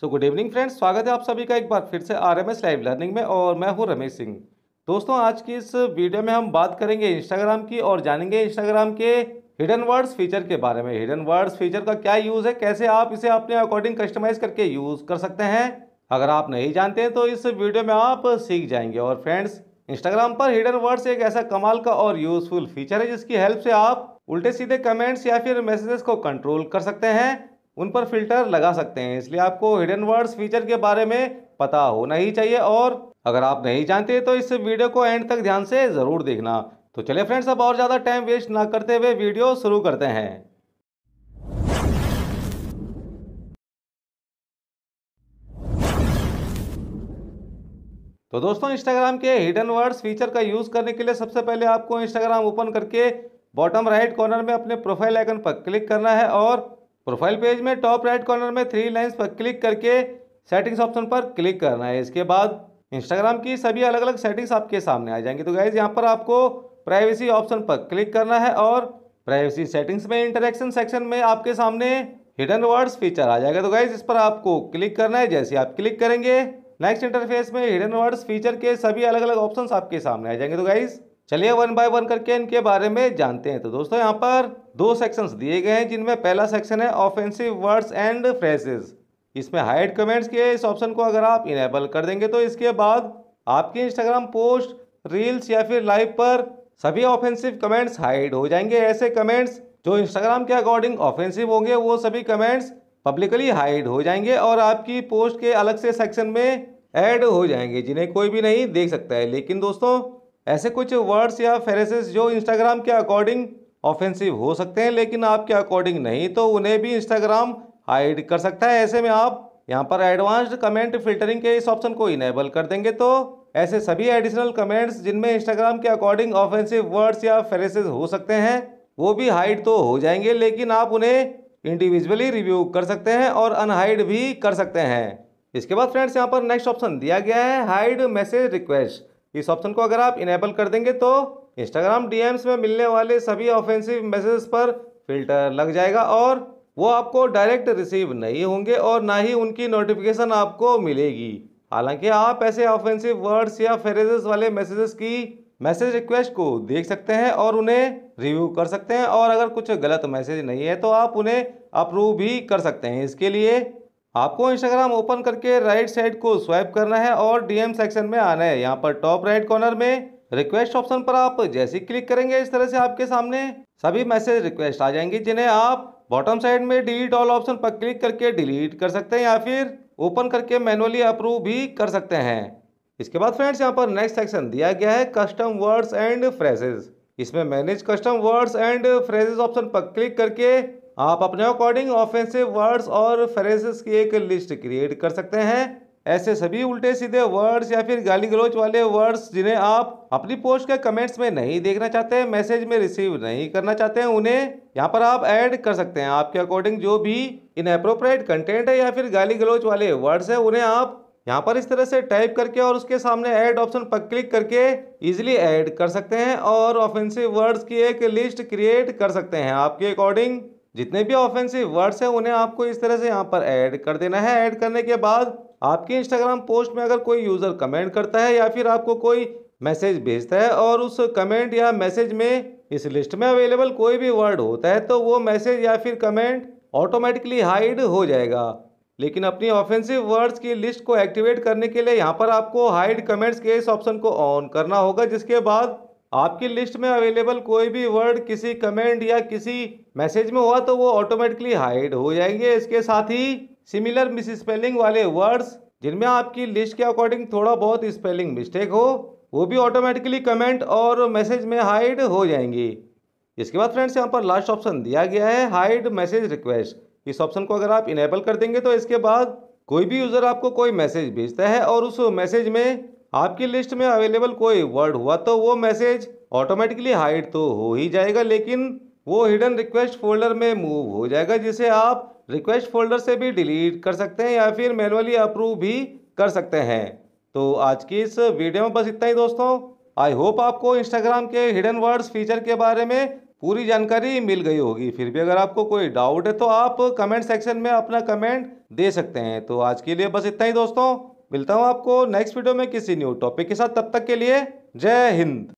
so good evening friends स्वागत है आप सभी का एक बार फिर से R M S live learning में और मैं हूँ रमेश सिंह दोस्तों आज की इस वीडियो में हम बात करेंगे इंस्टाग्राम की और जानेंगे इंस्टाग्राम के हिडन वर्ड्स फीचर के बारे में हिडन वर्ड्स फीचर का क्या यूज़ है कैसे आप इसे अपने अकॉर्डिंग कस्टमाइज करके यूज़ कर सकते हैं अगर आप नहीं जानते हैं तो इस वीडियो में आप सीख जाएंगे और फ्रेंड्स इंस्टाग्राम पर हिडन वर्ड्स एक ऐसा कमाल का और यूज़फुल फीचर है जिसकी हेल्प से आप उल्टे सीधे कमेंट्स या फिर मैसेजेस को कंट्रोल कर सकते हैं उन पर फिल्टर लगा सकते हैं इसलिए आपको हिडन वर्ड्स फीचर के बारे में पता होना ही चाहिए और अगर आप नहीं जानते तो इस वीडियो को एंड तक ध्यान से ज़रूर देखना तो चलिए फ्रेंड्स अब और ज़्यादा टाइम वेस्ट ना करते हुए वीडियो शुरू करते हैं तो दोस्तों इंस्टाग्राम के हिडन वर्ड्स फीचर का यूज़ करने के लिए सबसे पहले आपको इंस्टाग्राम ओपन करके बॉटम राइट कॉर्नर में अपने प्रोफाइल आइकन पर क्लिक करना है और प्रोफाइल पेज में टॉप राइट कॉर्नर में थ्री लाइन्स पर क्लिक करके सेटिंग्स ऑप्शन पर क्लिक करना है इसके बाद इंस्टाग्राम की सभी अलग अलग सेटिंग्स आपके सामने आ जाएंगी तो गाइज यहाँ पर आपको प्राइवेसी ऑप्शन पर क्लिक करना है और प्राइवेसी सेटिंग्स में इंटरेक्शन सेक्शन में आपके सामने हिडन वर्ड्स फीचर आ जाएगा तो गाइज इस पर आपको क्लिक करना है जैसे आप क्लिक करेंगे नेक्स्ट इंटरफेस में हिडन वर्ड्स फीचर के सभी अलग अलग ऑप्शंस आपके सामने आ जाएंगे तो गाइज़ चलिए वन बाय वन करके इनके बारे में जानते हैं तो दोस्तों यहाँ पर दो सेक्शंस दिए गए हैं जिनमें पहला सेक्शन है ऑफेंसिव वर्ड्स एंड फ्रेजेस इसमें हाइड कमेंट्स के इस ऑप्शन को अगर आप इनेबल कर देंगे तो इसके बाद आपकी इंस्टाग्राम पोस्ट रील्स या फिर लाइव पर सभी ऑफेंसिव कमेंट्स हाइड हो जाएंगे ऐसे कमेंट्स जो इंस्टाग्राम के अकॉर्डिंग ऑफेंसिव होंगे वो सभी कमेंट्स पब्लिकली हाइड हो जाएंगे और आपकी पोस्ट के अलग से सेक्शन में ऐड हो जाएंगे जिन्हें कोई भी नहीं देख सकता है लेकिन दोस्तों ऐसे कुछ वर्ड्स या फेरेसेस जो इंस्टाग्राम के अकॉर्डिंग ऑफेंसिव हो सकते हैं लेकिन आपके अकॉर्डिंग नहीं तो उन्हें भी इंस्टाग्राम हाइड कर सकता है ऐसे में आप यहाँ पर एडवांस्ड कमेंट फिल्टरिंग के इस ऑप्शन को इनेबल कर देंगे तो ऐसे सभी एडिशनल कमेंट्स जिनमें इंस्टाग्राम के अकॉर्डिंग ऑफेंसिव वर्ड्स या फ्रेसेस हो सकते हैं वो भी हाइड तो हो जाएंगे लेकिन आप उन्हें इंडिविजुअली रिव्यू कर सकते हैं और अनहाइड भी कर सकते हैं इसके बाद फ्रेंड्स यहाँ पर नेक्स्ट ऑप्शन दिया गया है हाइड मैसेज रिक्वेस्ट इस ऑप्शन को अगर आप इनेबल कर देंगे तो इंस्टाग्राम डी में मिलने वाले सभी ऑफेंसिव मैसेज पर फिल्टर लग जाएगा और वो आपको डायरेक्ट रिसीव नहीं होंगे और ना ही उनकी नोटिफिकेशन आपको मिलेगी हालांकि आप ऐसे ऑफेंसिव वर्ड्स या फेरेजेस वाले मैसेजेस की मैसेज रिक्वेस्ट को देख सकते हैं और उन्हें रिव्यू कर सकते हैं और अगर कुछ गलत मैसेज नहीं है तो आप उन्हें अप्रूव भी कर सकते हैं इसके लिए आपको इंस्टाग्राम ओपन करके राइट साइड को स्वाइप करना है और डीएम सेक्शन में आना है यहाँ पर टॉप राइट कॉर्नर में रिक्वेस्ट ऑप्शन पर आप जैसे ही क्लिक करेंगे इस तरह से आपके सामने सभी मैसेज रिक्वेस्ट आ जाएंगे जिन्हें आप बॉटम साइड में डिलीट ऑल ऑप्शन पर क्लिक करके डिलीट कर सकते हैं या फिर ओपन करके मैनुअली अप्रूव भी कर सकते हैं इसके बाद फ्रेंड्स यहाँ पर नेक्स्ट सेक्शन दिया गया है कस्टम वर्ड्स एंड फ्रेजेस इसमें manage custom words and phrases option पर क्लिक करके आप अपने अकॉर्डिंग ऑफेंसिव वर्ड्स और फ्रेजेस की एक लिस्ट क्रिएट कर सकते हैं ऐसे सभी उल्टे सीधे वर्ड्स या फिर गाली गलोच वाले वर्ड्स जिन्हें आप अपनी पोस्ट के कमेंट्स में नहीं देखना चाहते हैं मैसेज में रिसीव नहीं करना चाहते हैं उन्हें यहाँ पर आप ऐड कर सकते हैं आपके अकॉर्डिंग जो भी इन अप्रोप्रिएट कंटेंट है या फिर गाली गलोच वाले वर्ड्स है उन्हें आप यहाँ पर इस तरह से टाइप करके और उसके सामने ऐड ऑप्शन पर क्लिक करके इजिली ऐड कर सकते हैं और ऑफेंसिव वर्ड्स की एक लिस्ट क्रिएट कर सकते हैं आपके अकॉर्डिंग जितने भी ऑफेंसिव वर्ड्स हैं उन्हें आपको इस तरह से यहाँ पर ऐड कर देना है ऐड करने के बाद आपके इंस्टाग्राम पोस्ट में अगर कोई यूज़र कमेंट करता है या फिर आपको कोई मैसेज भेजता है और उस कमेंट या मैसेज में इस लिस्ट में अवेलेबल कोई भी वर्ड होता है तो वो मैसेज या फिर कमेंट ऑटोमेटिकली हाइड हो जाएगा लेकिन अपनी ऑफेंसिव वर्ड्स की लिस्ट को एक्टिवेट करने के लिए यहाँ पर आपको हाइड कमेंट्स के इस ऑप्शन को ऑन करना होगा जिसके बाद आपकी लिस्ट में अवेलेबल कोई भी वर्ड किसी कमेंट या किसी मैसेज में हुआ तो वो ऑटोमेटिकली हाइड हो जाएंगे इसके साथ ही सिमिलर मिस स्पेलिंग वाले वर्ड्स जिनमें आपकी लिस्ट के अकॉर्डिंग थोड़ा बहुत स्पेलिंग मिस्टेक हो वो भी ऑटोमेटिकली कमेंट और मैसेज में हाइड हो जाएंगी इसके बाद फ्रेंड्स यहाँ पर लास्ट ऑप्शन दिया गया है हाइड मैसेज रिक्वेस्ट इस ऑप्शन को अगर आप इनेबल कर देंगे तो इसके बाद कोई भी यूज़र आपको कोई मैसेज भेजता है और उस मैसेज में आपकी लिस्ट में अवेलेबल कोई वर्ड हुआ तो वो मैसेज ऑटोमेटिकली हाइड तो हो ही जाएगा लेकिन वो हिडन रिक्वेस्ट फोल्डर में मूव हो जाएगा जिसे आप रिक्वेस्ट फोल्डर से भी डिलीट कर सकते हैं या फिर मैनुअली अप्रूव भी कर सकते हैं तो आज की इस वीडियो में बस इतना ही दोस्तों आई होप आपको इंस्टाग्राम के हिडन वर्ड्स फीचर के बारे में पूरी जानकारी मिल गई होगी फिर भी अगर आपको कोई डाउट है तो आप कमेंट सेक्शन में अपना कमेंट दे सकते हैं तो आज के लिए बस इतना ही दोस्तों मिलता हूँ आपको नेक्स्ट वीडियो में किसी न्यू टॉपिक के साथ तब तक के लिए जय हिंद